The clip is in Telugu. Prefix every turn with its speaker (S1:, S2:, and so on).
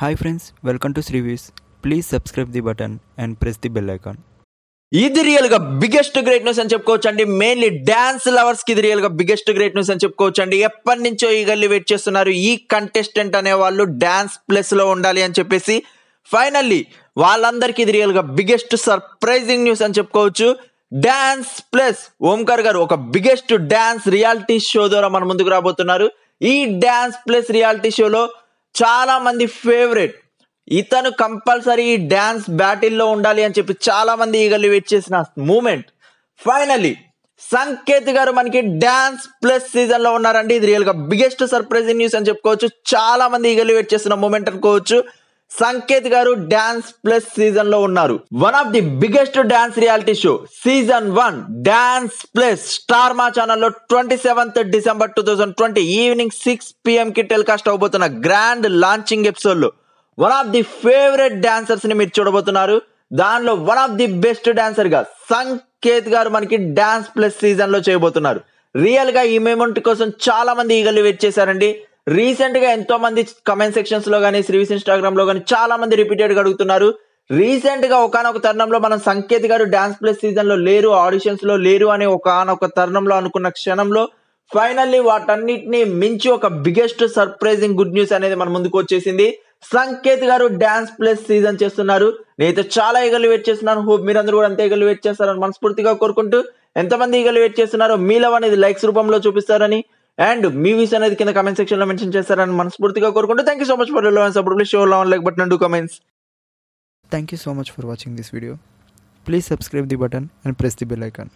S1: hi friends welcome to Srivees please subscribe the button and press the bell icon
S2: ఇది రియల్ గా బిగ్గెస్ట్ గ్రేట్ న్యూస్ అని చెప్పుకోవచ్చు అండి మెయిన్లీ డాన్స్ లవర్స్ కి ఇది రియల్ గా బిగ్గెస్ట్ గ్రేట్ న్యూస్ అని చెప్పుకోవచ్చు అండి ఎప్పటి నుంచో ఈ గల్లీ వెయిట్ చేస్తున్నారు ఈ కంటెస్టెంట్ అనే వాళ్ళు డాన్స్ ప్లస్ లో ఉండాలి అని చెప్పేసి ఫైనల్లీ వాళ్ళందరికీ ఇది రియల్ గా బిగ్గెస్ట్ సర్ప్రైజింగ్ న్యూస్ అని చెప్పుకోవచ్చు డాన్స్ ప్లస్ ఓంకార్ గారు ఒక బిగ్గెస్ట్ డాన్స్ రియాలిటీ షో ద్వారా మన ముందుకు రాబోతున్నారు ఈ డాన్స్ ప్లస్ రియాలిటీ షోలో చాలామంది ఫేవరెట్ ఇతను కంపల్సరీ డ్యాన్స్ బ్యాటిల్లో ఉండాలి అని చెప్పి చాలామంది ఈగలు వెయిట్ చేసిన మూమెంట్ ఫైనలీ సంకేత్ గారు మనకి డ్యాన్స్ ప్లస్ సీజన్ లో ఉన్నారండి ఇది రియల్ గా బిగ్గెస్ట్ సర్ప్రైజింగ్ న్యూస్ అని చెప్పుకోవచ్చు చాలా మంది ఈగలు వెయిట్ చేస్తున్న మూమెంట్ అనుకోవచ్చు సంకేత్ గారు డాన్స్ ప్లస్ సీజన్ లో ఉన్నారు one of the biggest dance reality show season one dance plus star Maa ఛానల్లో twenty seventh December two thousand twenty evening six PM కి టెలికాస్ట్ అవబోతున్న గ్రాండ్ లాంచింగ్ ఎపిసోడ్ లో one of the favourite dancers ని మీరు చూడబోతున్నారు దానిలో one of the best dancer గా సంకేత్ గారు మనకి డాన్స్ ప్లస్ సీజన్ లో చేయబోతున్నారు రియల్ గా ఈ మూమెంట్ కోసం చాలా మంది ఈగలు వెయిట్ చేశారండి రీసెంట్ గా ఎంతో మంది కమెంట్ సెక్షన్స్ లో కానీ శ్రీవిస్ ఇన్స్టాగ్రామ్ లో కానీ చాలా మంది రిపీటెడ్ గా అడుగుతున్నారు రీసెంట్ గా ఒకనొక తరుణంలో మనం సంకేత్ గారు డాన్స్ ప్లస్ సీజన్ లో లేరు ఆడిషన్స్ లో లేరు అనే ఒకనొక తరుణంలో అనుకున్న క్షణంలో ఫైనల్లీ వాటన్నిటిని మించి ఒక బిగ్గెస్ట్ సర్ప్రైజింగ్ గుడ్ న్యూస్ అనేది మన ముందుకు వచ్చేసింది సంకేత్ గారు డాన్స్ ప్లస్ సీజన్ చేస్తున్నారు నేనైతే చాలా ఈగలు వెయిట్ చేస్తున్నాను హోప్ మీరందరూ కూడా అంతే ఈగలు వెయిట్ చేస్తారని మనస్ఫూర్తిగా కోరుకుంటూ ఎంతమంది ఈగలు వెయిట్ చేస్తున్నారో మీలో అనేది లైక్స్ రూపంలో చూపిస్తారని అండ్ మీ వీస్ అనేది కింద కమెంట్ సెక్షన్ లో మెన్షన్ చేస్తారని మనస్ఫూర్తిగా కోరుకుంటూ thank you so much for love and support please show love like button do comments
S1: thank you so much for watching this video please subscribe the button and press the bell icon